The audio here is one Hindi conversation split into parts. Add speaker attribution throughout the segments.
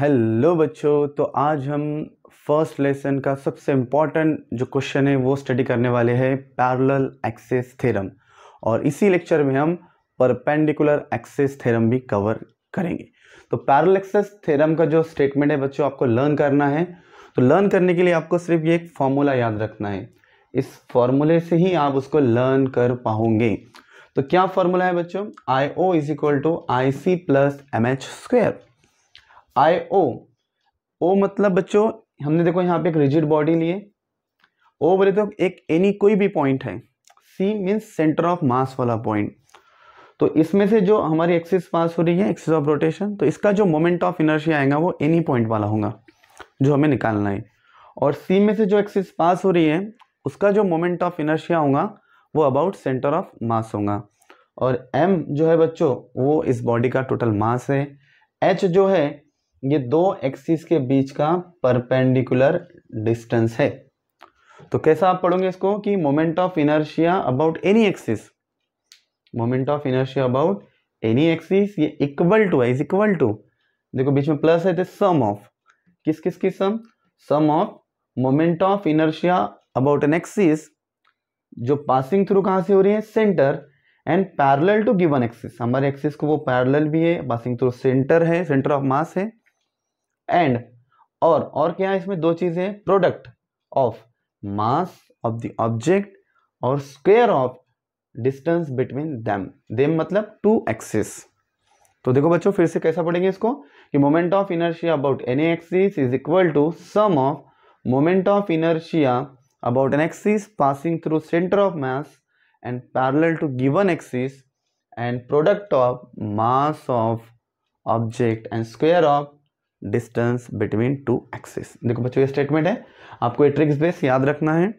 Speaker 1: हेलो बच्चों तो आज हम फर्स्ट लेसन का सबसे इम्पॉर्टेंट जो क्वेश्चन है वो स्टडी करने वाले हैं पैरेलल एक्सेस थ्योरम और इसी लेक्चर में हम परपेंडिकुलर एक्सेस थ्योरम भी कवर करेंगे तो पैरेलल एक्सेस थ्योरम का जो स्टेटमेंट है बच्चों आपको लर्न करना है तो लर्न करने के लिए आपको सिर्फ ये एक फॉर्मूला याद रखना है इस फॉर्मूले से ही आप उसको लर्न कर पाओगे तो क्या फॉर्मूला है बच्चों I O is equal to I C plus M H square I O O मतलब बच्चों हमने देखो यहाँ पे एक रिजिड बॉडी लिए ओ बोले तो एक एनी कोई भी पॉइंट है C means centre of mass वाला पॉइंट तो इसमें से जो हमारी एक्सिस पास हो रही है एक्सिस ऑफ रोटेशन तो इसका जो मोमेंट ऑफ इनर्शिया आएगा वो एनी पॉइंट वाला होगा जो हमें निकालना है और सी में से जो एक्सिस पास हो रही है उसका जो मोमेंट ऑफ इनर्शिया होगा वो अबाउट सेंटर ऑफ मास होगा और एम जो है बच्चों वो इस बॉडी का टोटल मास है एच जो है ये दो एक्सिस के बीच का परपेंडिकुलर डिस्टेंस है तो कैसा आप पढ़ोगे इसको कि moment of inertia about any axis moment of inertia about any axis ये इक्वल टू है इज इक्वल टू देखो बीच में प्लस है तो सम ऑफ किस किस की sum sum of moment of inertia about an axis जो पासिंग थ्रू कहाँ से हो रही है centre and parallel to given axis हमारे एक्सिस को वो पैरेलल भी है पासिंग थ्रू सेंटर है सेंटर ऑफ मास है एंड और और क्या है इसमें दो चीज़ें हैं product of mass of the object और square of distance between them them मतलब टू एक्सिस तो देखो बच्चों फिर से कैसा पढ़ेंगे इसको कि moment of inertia about any axis is equal to sum of moment of inertia about an axis passing through centre of mass and parallel to given axis and product of mass of object and square of distance between two axis देखो बच्चों ये स्टेटमेंट है आपको ये ट्रिक्स बेस याद रखना है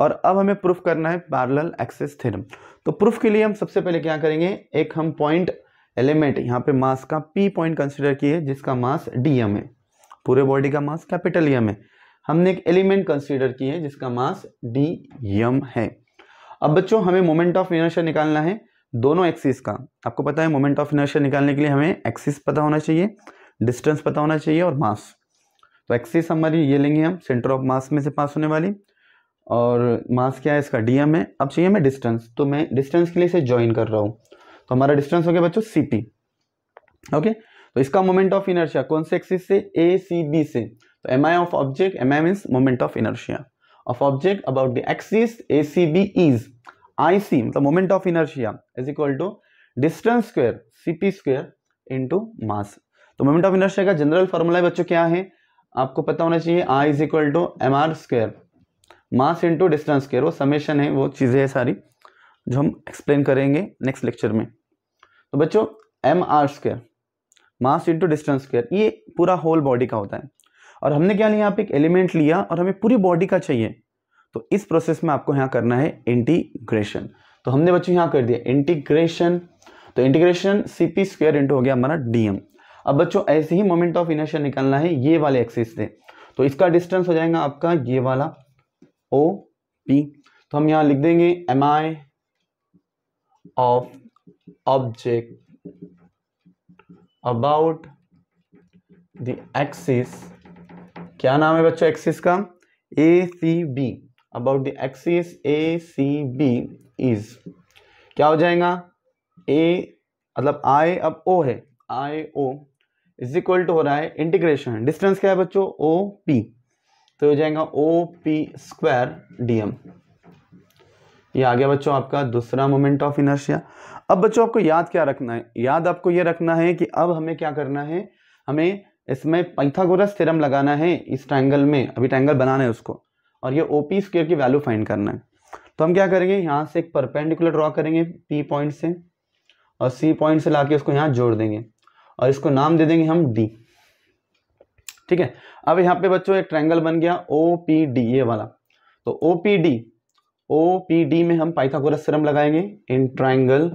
Speaker 1: और अब हमें प्रूफ करना है पैरेलल एक्सिस थ्योरम तो प्रूफ के लिए हम सबसे पहले क्या करेंगे एक हम पॉइंट एलिमेंट यहाँ पे मास का पी पॉइंट कंसिडर किए जिसका मास डी एम है पूरे बॉडी का मास कैपिटल एम है हमने एक एलिमेंट कंसिडर किए है जिसका मास डी एम है अब बच्चों हमें मोमेंट ऑफ इनर्शिया निकालना है दोनों एक्सिस का आपको पता है मोमेंट ऑफ इनर्शिया निकालने के लिए हमें एक्सिस पता होना चाहिए डिस्टेंस पता होना चाहिए और मास तो एक्सिस हमारी ये लेंगे हम सेंटर ऑफ मास में से पास होने वाली और मास क्या है इसका डी एम है अब चाहिए हमें डिस्टेंस तो मैं डिस्टेंस के लिए इसे ज्वाइन कर रहा हूँ तो हमारा डिस्टेंस हो गया बच्चों सी पी ओके तो इसका मोमेंट ऑफ इनर्शिया कौन से एक्सिस से ए सी बी से तो M I of object M I means moment of inertia of object about the axis A C B is I C मतलब moment of inertia is equal to distance square C P square into mass तो मोमेंट ऑफ इनर्शिया का जनरल फार्मूला बच्चों क्या है आपको पता होना चाहिए I is equal to M R square mass into distance square वो समेशन है वो चीज़ें हैं सारी जो हम एक्सप्लेन करेंगे नेक्स्ट लेक्चर में तो बच्चों M R square mass into distance square ये पूरा होल बॉडी का होता है और हमने क्या लिया यहाँ पे एक एलिमेंट लिया और हमें पूरी बॉडी का चाहिए तो इस प्रोसेस में आपको यहाँ करना है इंटीग्रेशन तो हमने बच्चों यहाँ कर दिया इंटीग्रेशन तो integration C P square into हो गया हमारा डी अब बच्चों ऐसे ही मोमेंट ऑफ इनर्शिया निकालना है ये वाले एक्सिस से तो इसका डिस्टेंस हो जाएगा आपका ये वाला ओ पी तो हम यहाँ लिख देंगे M I of object about the axis क्या नाम है बच्चों एक्सिस का A C B about the axis A C B is क्या हो जाएगा ए मतलब आई अब ओ है I O is equal to हो रहा है इंटीग्रेशन डिस्टेंस क्या है बच्चों ओ पी तो हो जाएगा O P square D M ये आ गया बच्चों आपका दूसरा मोमेंट ऑफ इनर्शिया अब बच्चों आपको याद क्या रखना है याद आपको ये रखना है कि अब हमें क्या करना है हमें इसमें पैथागोरस थ्योरम लगाना है इस ट्रायंगल में अभी ट्रायंगल बनाना है उसको और ये ओ पी स्क्वेयर की वैल्यू फाइंड करना है तो हम क्या करेंगे यहाँ से एक परपेंडिकुलर ड्रॉ करेंगे पी पॉइंट से और सी पॉइंट से ला उसको यहाँ जोड़ देंगे और इसको नाम दे देंगे हम डी ठीक है अब यहाँ पे बच्चों एक ट्रायंगल बन गया ओ पी डी ये वाला तो O P D O P D में हम पाइथागोरस थ्योरम लगाएंगे in triangle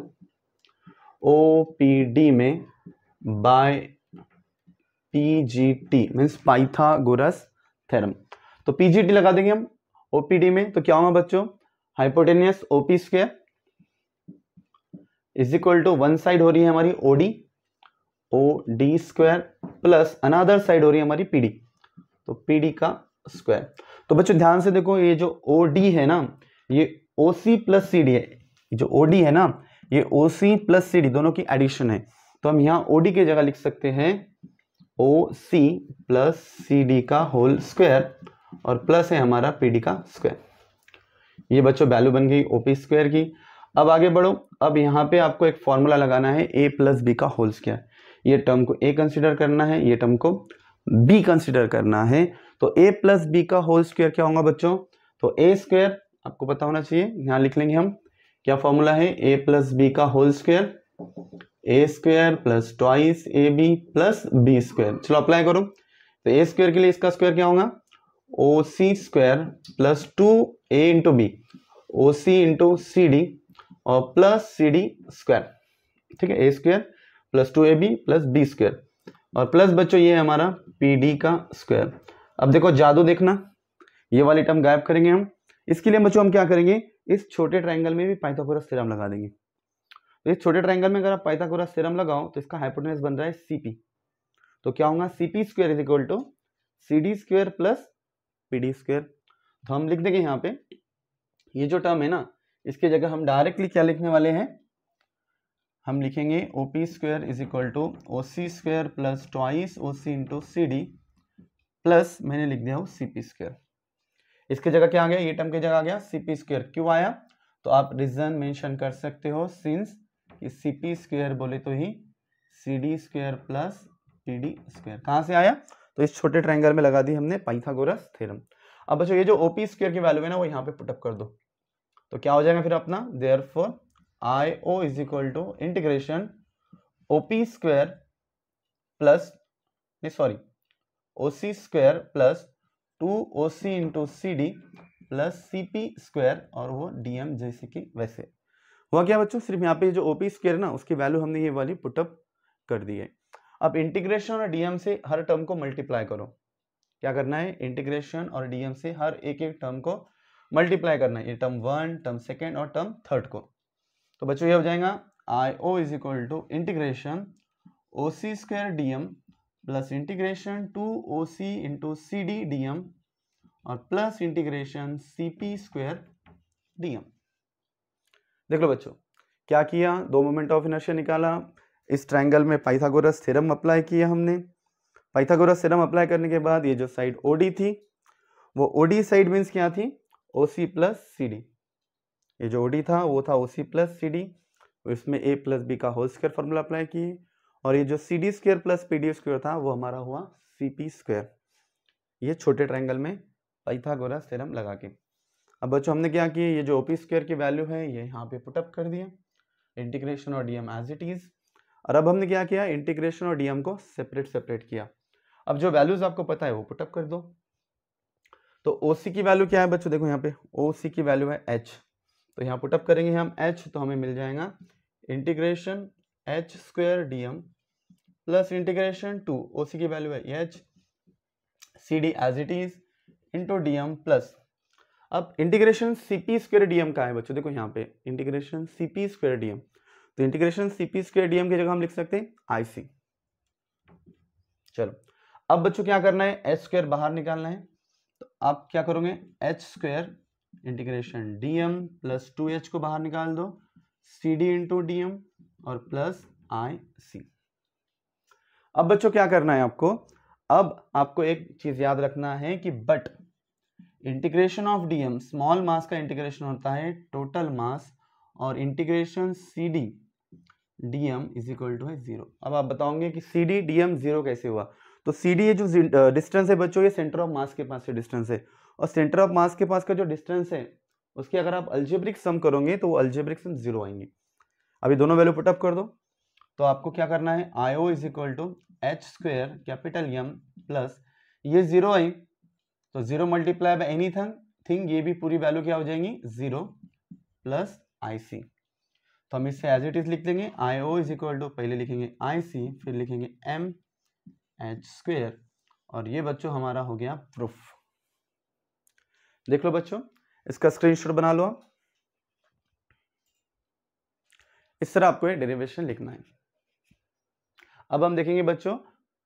Speaker 1: O P D में by P G T means Pythagoras theorem तो पी जी टी लगा देंगे हम ओ पी डी में तो क्या होगा बच्चों hypotenuse O P is equal to one side हो रही है हमारी OD O D square plus another side हो रही है हमारी पी डी तो पी डी का स्क्वायर तो बच्चों ध्यान से देखो ये जो ओ डी है ना ये ओ सी प्लस सी डी है जो ओ डी है ना ये ओ सी प्लस सी डी दोनों की एडिशन है तो हम यहाँ ओ डी की जगह लिख सकते हैं O C plus C D का होल स्क्वायर और प्लस है हमारा पी डी का स्क्वायर ये बच्चों वैल्यू बन गई ओ पी स्क्वायर की अब आगे बढ़ो अब यहाँ पे आपको एक फॉर्मूला लगाना है ए प्लस बी का होल स्क्वायर ये टर्म को ए कंसिडर करना है ये टर्म को बी कंसिडर करना है तो ए प्लस बी का होल स्क्वायर क्या होगा बच्चों तो ए स्क्वायर आपको पता होना चाहिए यहां लिख लेंगे हम क्या फॉर्मूला है ए प्लस बी का whole square A square plus twice A B plus B square चलो अप्लाई करो तो ए स्क्वायर के लिए इसका स्क्वायर क्या होगा O C square plus two A into B O C into C D और प्लस सी डी स्क्वायर ठीक है A square plus two A B plus B square और प्लस बच्चों ये है हमारा पी डी का स्क्वायर अब देखो जादू देखना ये वाली टर्म गायब करेंगे हम इसके लिए बच्चों हम क्या करेंगे इस छोटे ट्राइंगल में भी पाइथागोरस थ्योरम लगा देंगे तो इस छोटे ट्राइंगल में अगर आप पाइथागोरस थ्योरम लगाओ तो इसका हाइपोटेनस बन रहा है पी तो क्या होगा P square is equal to C D square plus P D square तो हम लिख देंगे यहाँ पे ये जो टर्म है ना इसकी जगह हम डायरेक्टली क्या लिखने वाले हैं हम लिखेंगे O P square is equal to O C square plus twice O C into C D plus मैंने लिख दिया हूँ सी पी स्क्वेयर इसके जगह क्या आ गया ये टर्म की जगह आ गया सी पी स्क्वेयर क्यों आया तो आप रीजन मेंशन कर सकते हो सिंस कि सी पी स्क्वेयर बोले तो ही C D square plus P D square कहाँ से आया तो इस छोटे ट्रायंगल में लगा दी हमने पाइथागोरस थ्योरम अब बच्चों ये जो ओ पी स्क्वायर की वैल्यू है ना वो यहाँ पे पुटअप कर दो तो क्या हो जाएगा फिर अपना therefore I O is equal to integration O P square plus sorry O C square plus two O C into C D plus C P square और वो डी एम जैसे कि वैसे हुआ क्या बच्चों सिर्फ यहाँ पे जो ओ पी स्क्वेयर ना उसकी वैल्यू हमने ये वाली पुटअप कर दी है अब इंटीग्रेशन और डीएम से हर टर्म को मल्टीप्लाई करो क्या करना है इंटीग्रेशन और डीएम से हर एक एक टर्म को मल्टीप्लाई करना है ये टर्म वन टर्म सेकेंड और टर्म थर्ड को तो बच्चों ये हो जाएगा I O is equal to integration O C square D M plus integration two O C into C D D M और plus integration C P square D M देख लो बच्चों क्या किया दो मोमेंट ऑफ इनर्शिया निकाला इस ट्रायंगल में पाइथागोरस थ्योरम अप्लाई किया हमने पाइथागोरस थ्योरम अप्लाई करने के बाद ये जो साइड ओडी थी वो ओडी साइड मीन्स क्या थी ओ सी प्लस सी डी ये जो ओडी था वो था ओ सी प्लस सी डी इसमें ए प्लस बी का होल स्क्वायर फॉर्मूला अप्लाई किए और ये जो C D square plus P D square था वो हमारा हुआ सी पी स्क्वेयर ये छोटे ट्रायंगल में पाइथागोरस थ्योरम लगा के अब बच्चों हमने क्या किया ये जो ओ पी स्क्वेयर की वैल्यू है ये यहाँ पे पुटअप कर दिया इंटीग्रेशन और डीएम एज इट इज और अब हमने क्या किया इंटीग्रेशन और डीएम को सेपरेट सेपरेट किया अब जो वैल्यूज आपको पता है वो पुटअप कर दो तो ओ सी की वैल्यू क्या है बच्चों देखो यहाँ पे ओ सी की वैल्यू है एच तो यहाँ पुटअप करेंगे हम h तो हमें मिल जाएगा integration h square D M plus integration two O C की वैल्यू है H C D as it is into D M plus अब integration C P square D M का है बच्चों देखो यहाँ पे integration C P square D M तो integration C P square D M की जगह हम लिख सकते हैं आई सी चलो अब बच्चों क्या करना है एच स्क्वेयर बाहर निकालना है तो आप क्या करोगे H square integration D M plus two H को बाहर निकाल दो C D into D M और प्लस आई सी अब बच्चों क्या करना है आपको अब आपको एक चीज याद रखना है कि but integration of DM small mass का इंटीग्रेशन होता है टोटल मास और integration C D DM is equal to है जीरो अब आप बताओगे कि सी डी डीएम जीरो कैसे हुआ तो सी डी ये जो डिस्टेंस है बच्चों ये सेंटर ऑफ मास के पास से डिस्टेंस है और सेंटर ऑफ मास के पास का जो डिस्टेंस है उसके अगर आप अल्जेब्रिक सम करोगे तो वो अल्जेब्रिक सम जीरो आएंगे अभी दोनों वैल्यू पुटअप कर दो तो आपको क्या करना है I O is equal to H square capital M plus ये जीरो आई तो zero multiply by anything ये भी पूरी वैल्यू क्या हो जाएंगी जीरो प्लस आई सी तो हम इससे एज इट इज लिख देंगे I O is equal to पहले लिखेंगे आई सी फिर लिखेंगे एम एच स्क्वेयर और ये बच्चों हमारा हो गया प्रूफ देख लो बच्चों इसका स्क्रीनशॉट बना लो आप इस तरह आपको ये डेरिवेशन लिखना है अब हम देखेंगे बच्चों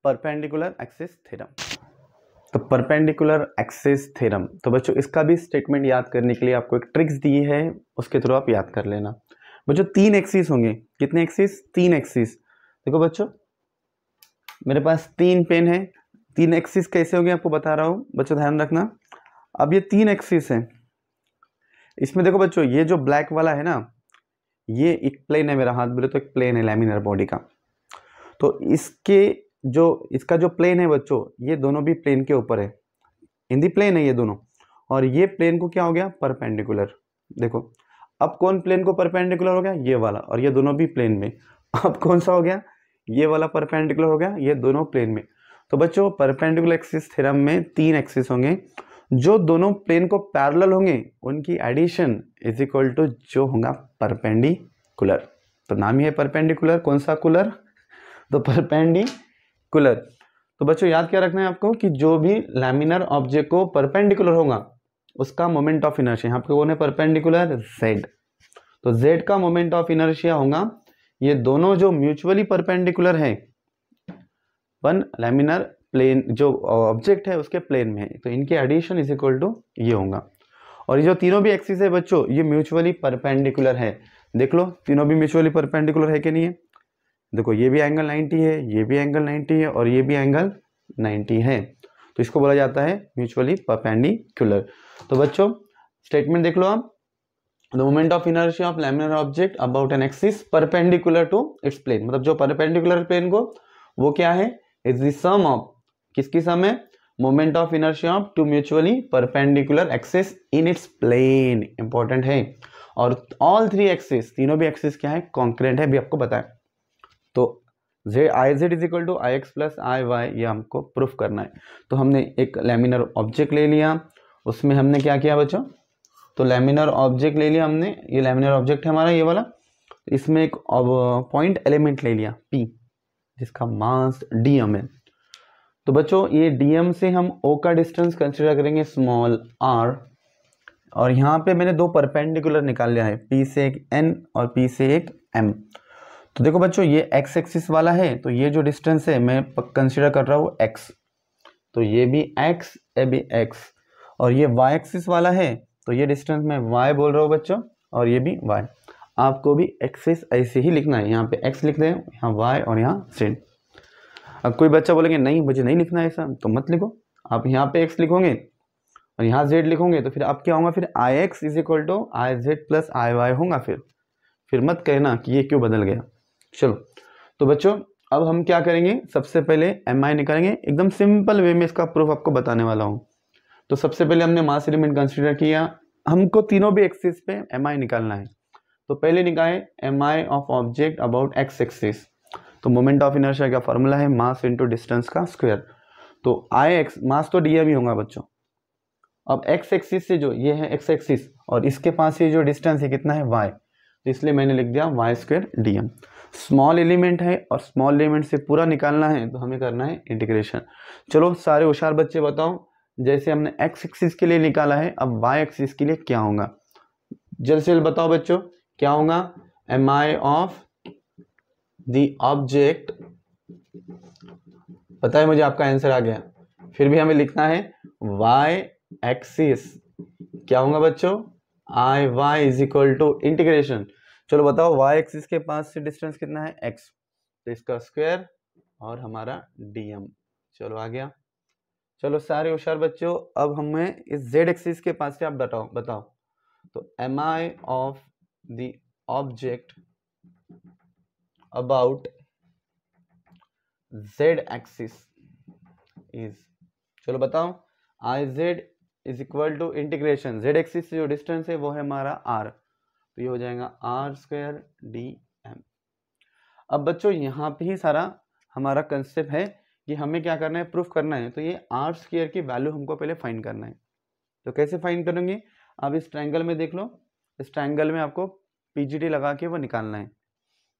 Speaker 1: परपेंडिकुलर एक्सिस थ्योरम तो परपेंडिकुलर एक्सिस थ्योरम तो बच्चों इसका भी स्टेटमेंट याद करने के लिए आपको एक ट्रिक्स दी है उसके थ्रू आप याद कर लेना बच्चों तीन एक्सिस होंगे कितने एक्सिस तीन एक्सिस देखो बच्चों मेरे पास तीन पेन है तीन एक्सिस कैसे होंगे आपको बता रहा हूँ बच्चों ध्यान रखना अब ये तीन एक्सिस हैं इसमें देखो बच्चों ये जो ब्लैक वाला है ना ये एक प्लेन है मेरा हाथ बोले तो एक प्लेन है लेमिनर बॉडी का तो इसके जो इसका जो प्लेन है बच्चों ये दोनों भी प्लेन के ऊपर है हिंदी प्लेन है ये दोनों और ये प्लेन को क्या हो गया परपेंडिकुलर देखो अब कौन प्लेन को परपेंडिकुलर हो गया ये वाला और ये दोनों भी प्लेन में अब कौन सा हो गया ये वाला परपेंडिकुलर हो गया ये दोनों प्लेन में तो बच्चों परपेंडिकुलर एक्सिस थ्योरम में तीन एक्सिस होंगे जो दोनों प्लेन को पैरेलल होंगे उनकी एडिशन इज इक्वल टू जो होगा परपेंडिकुलर तो नाम ही है परपेंडिकुलर कौन सा कुलर तो परपेंडिकुलर तो बच्चों याद क्या रखना है आपको कि जो भी लैमिनर ऑब्जेक्ट को परपेंडिकुलर होगा उसका मोमेंट ऑफ इनर्शिया यहाँ कौन है परपेंडिकुलर जेड तो जेड का मोमेंट ऑफ इनर्शिया होगा ये दोनों जो म्यूचुअली परपेंडिकुलर है वन लैमिनर प्लेन जो ऑब्जेक्ट uh, है उसके प्लेन में तो इनके एडिशन इज इक्वल टू ये होगा और ये जो तीनों भी एक्सिस है बच्चों ये म्यूचुअली परपेंडिकुलर है देख लो तीनों भी म्यूचुअली परपेंडिकुलर है कि नहीं है देखो ये भी एंगल 90 है ये भी एंगल 90 है और ये भी एंगल 90 है तो इसको बोला जाता है म्यूचुअली परपेंडिकुलर तो बच्चों स्टेटमेंट देख लो आप the moment of inertia of laminar object about an axis perpendicular to its plane मतलब जो परपेंडिकुलर प्लेन को वो क्या है इज द सम ऑफ किसकी सम है moment of inertia of two mutually perpendicular axes in its plane important है और ऑल थ्री एक्सेस तीनों भी एक्सेस क्या है कॉन्क्रेंट है भी आपको बताए तो J I Z is equal to I X plus I Y ये हमको प्रूफ करना है तो हमने एक लेमिनर ऑब्जेक्ट ले लिया उसमें हमने क्या किया बच्चों तो लेमिनर ऑब्जेक्ट ले लिया हमने ये लेमिनर ऑब्जेक्ट है हमारा ये वाला इसमें एक पॉइंट एलिमेंट ले लिया पी जिसका मास डी एम तो बच्चों ये डीएम से हम ओ का डिस्टेंस कंसिडर करेंगे स्मॉल आर और यहाँ पे मैंने दो परपेंडिकुलर निकाल लिया है पी से एक एन और पी से एक एम तो देखो बच्चों ये एक्स एक्सिस वाला है तो ये जो डिस्टेंस है मैं कंसिडर कर रहा हूँ एक्स तो ये भी एक्स ए भी एक्स और ये वाई एक्सिस वाला है तो ये डिस्टेंस मैं वाई बोल रहा हूँ बच्चों और ये भी वाई आपको भी एक्सिस ऐसे ही लिखना है यहाँ पे एक्स लिख दें यहाँ वाई और यहाँ सेड अब कोई बच्चा बोलेंगे नहीं मुझे नहीं लिखना है ऐसा तो मत लिखो आप यहाँ पे एक्स लिखोगे और यहाँ जेड लिखोगे तो फिर आप क्या होगा फिर I X is equal to I Z plus I Y होगा फिर फिर मत कहना कि ये क्यों बदल गया चलो तो बच्चों अब हम क्या करेंगे सबसे पहले एम आई निकालेंगे एकदम सिंपल वे में इसका प्रूफ आपको बताने वाला हूँ तो सबसे पहले हमने मास एलिमेंट कंसिडर किया हमको तीनों भी एक्सिस पे एम आई निकालना है तो पहले निकाले M I of object about X axis तो मोमेंट ऑफ इनर्शिया का फॉर्मूला है मास इंटू डिस्टेंस का स्क्वेयर तो आई एक्स मास तो डी एम ही होगा बच्चों अब एक्स एक्सिस से जो ये है एक्स एक्सिस और इसके पास ये जो डिस्टेंस है कितना है वाई तो इसलिए मैंने लिख दिया Y square D M small element है और स्मॉल एलिमेंट से पूरा निकालना है तो हमें करना है इंटीग्रेशन चलो सारे होशार बच्चे बताओ जैसे हमने एक्स एक्सिस के लिए निकाला है अब वाई एक्सिस के लिए क्या होगा जल्द से जल्द बताओ बच्चों क्या होगा M I of the object पता है मुझे आपका आंसर आ गया फिर भी हमें लिखना है वाई एक्सिस क्या होगा बच्चों I Y is equal to integration चलो बताओ वाई एक्सिस के पास से डिस्टेंस कितना है एक्स तो इसका स्क्वायर और हमारा डीएम चलो आ गया चलो सारे होशियार बच्चों अब हमें इस जेड एक्सिस के पास से आप बताओ बताओ तो M I of the object about z axis is चलो बताओ I Z is equal to integration Z axis से जो डिस्टेंस है वो है हमारा आर तो ये हो जाएगा आर स्क्वेयर डी एम अब बच्चों यहाँ पे ही सारा हमारा कंसेप्ट है कि हमें क्या करना है प्रूफ करना है तो ये आर स्क्वेयर की वैल्यू हमको पहले फाइन करना है तो कैसे फाइन करेंगे आप इस ट्रैंगल में देख लो इस ट्रैंगल में आपको पीजीटी लगा के वो निकालना है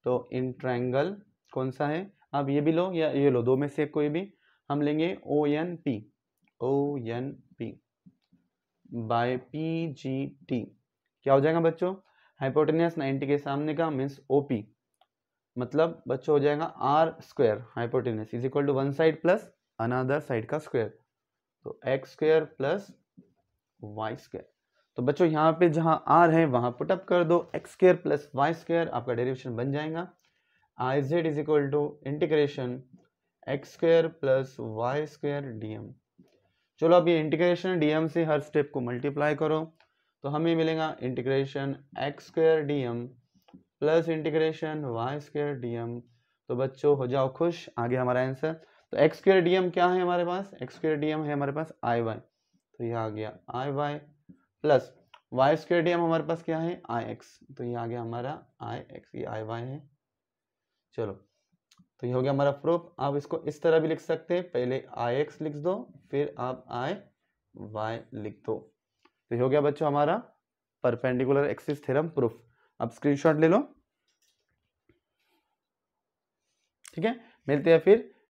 Speaker 1: तो इन ट्राइंगल कौन सा है आप ये भी लो या ये लो दो में से कोई भी हम लेंगे O N P O N P by P G T क्या हो जाएगा बच्चों हाइपोटेनियस 90 के सामने का मीन्स ओ पी मतलब बच्चों हो जाएगा R square hypotenuse is equal to one side plus another side का स्क्वेयर तो X square plus Y square तो बच्चों यहाँ पे जहाँ आर है वहाँ पुटअप कर दो X square plus Y square आपका डेरिवेशन बन जाएगा I Z is equal to integration X square plus Y square D चलो अब ये इंटीग्रेशन डीएम से हर स्टेप को मल्टीप्लाई करो तो हमें मिलेगा integration X square D plus integration Y square D तो बच्चों हो जाओ खुश आगे हमारा आंसर तो एक्स स्क्र डी क्या है हमारे पास एक्स स्क्र डी है हमारे पास आई वाई तो यह आ गया I Y plus Y square D M हमारे पास क्या है आई एक्स तो ये आ गया हमारा आई एक्स ये आई वाई है चलो तो ये हो गया हमारा प्रूफ आप इसको इस तरह भी लिख सकते हैं पहले आई एक्स लिख दो फिर आप आई वाई लिख दो तो ये हो गया बच्चों हमारा परपेंडिकुलर एक्सिस थ्योरम प्रूफ अब स्क्रीनशॉट ले लो ठीक है मिलते हैं फिर